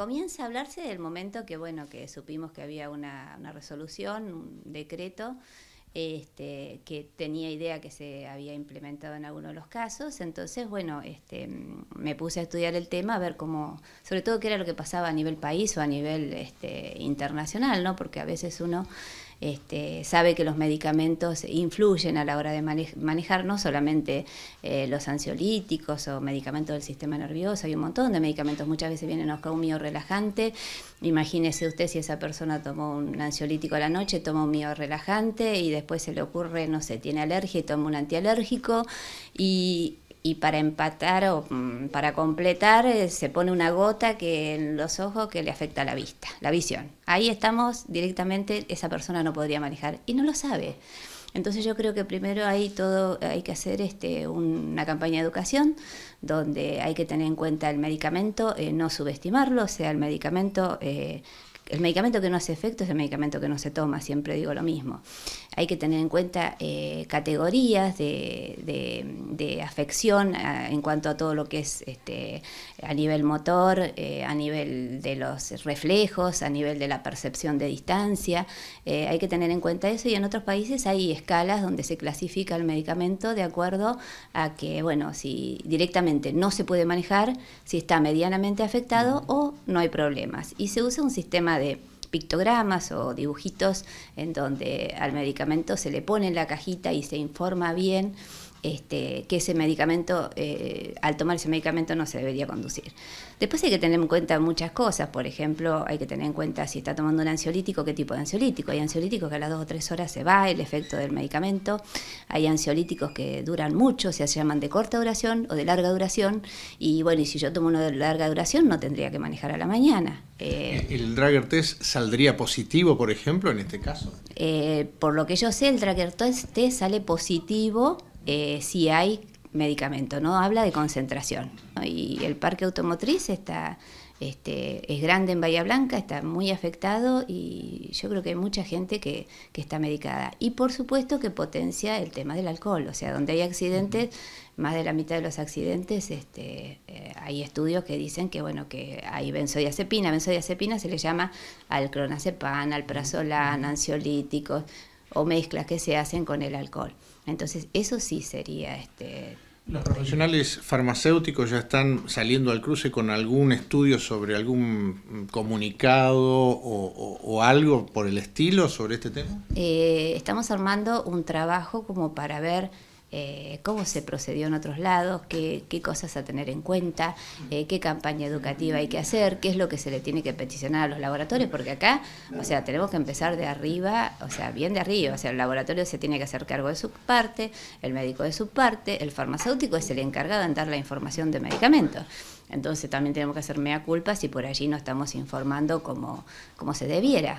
comienza a hablarse del momento que, bueno, que supimos que había una, resolución, un decreto, este, que tenía idea que se había implementado en algunos de los casos. Entonces, bueno, este, me puse a estudiar el tema, a ver cómo, sobre todo qué era lo que pasaba a nivel país o a nivel este, internacional, ¿no? Porque a veces uno este, sabe que los medicamentos influyen a la hora de manejar no solamente eh, los ansiolíticos o medicamentos del sistema nervioso, hay un montón de medicamentos, muchas veces vienen acá un mío relajante, imagínese usted si esa persona tomó un ansiolítico a la noche, toma un mío relajante y después se le ocurre, no sé, tiene alergia y toma un antialérgico y y para empatar o mm, para completar eh, se pone una gota que en los ojos que le afecta la vista, la visión. Ahí estamos directamente, esa persona no podría manejar y no lo sabe. Entonces yo creo que primero hay todo, hay que hacer este, una campaña de educación donde hay que tener en cuenta el medicamento, eh, no subestimarlo, o sea, el medicamento eh, el medicamento que no hace efecto es el medicamento que no se toma, siempre digo lo mismo. Hay que tener en cuenta eh, categorías de, afección eh, en cuanto a todo lo que es este, a nivel motor, eh, a nivel de los reflejos, a nivel de la percepción de distancia. hay que tener en cuenta eso y en otros países hay escalas donde se clasifica el medicamento de acuerdo a que, bueno, si directamente no se puede manejar, si está medianamente afectado o no hay problemas. Y se usa un sistema de pictogramas o dibujitos en donde al medicamento se le pone en la cajita y se informa bien este, que ese medicamento, eh, al tomar ese medicamento no se debería conducir. Después hay que tener en cuenta muchas cosas, por ejemplo, hay que tener en cuenta si está tomando un ansiolítico, qué tipo de ansiolítico. Hay ansiolíticos que a las dos o tres horas se va el efecto del medicamento, hay ansiolíticos que duran mucho, se llaman de corta duración o de larga duración, y bueno, y si yo tomo uno de larga duración no tendría que manejar a la mañana. Eh, ¿E-, ¿El drager test saldría positivo, por ejemplo, en este caso? Eh, por lo que yo sé, el Drager test sale positivo eh, si hay medicamento, ¿no? Habla de concentración. Y el parque automotriz está, este, es grande en Bahía Blanca, está muy afectado y yo creo que hay mucha gente que, que, está medicada. Y por supuesto que potencia el tema del alcohol, o sea, donde hay accidentes, más de la mitad de los accidentes, este, eh, hay estudios que dicen que, bueno, que hay benzodiazepina, benzodiazepina se le llama al clonazepam, al prazolam, ansiolíticos, o mezclas que se hacen con el alcohol. Entonces, eso sí sería este los profesionales farmacéuticos ya están saliendo al cruce con algún estudio sobre algún comunicado o, algo por el estilo sobre este tema. Eh, estamos armando un trabajo como para ver eh, cómo se procedió en otros lados, qué, cosas a tener en cuenta, eh, qué campaña educativa hay que hacer, qué es lo que se le tiene que peticionar a los laboratorios, porque acá, o sea, tenemos que empezar de arriba, o sea, bien de arriba, o sea, el laboratorio se tiene que hacer cargo de su parte, el médico de su parte, el farmacéutico es el encargado de dar la información de medicamentos. Entonces también tenemos que hacer mea culpa si por allí no estamos informando como, como se debiera.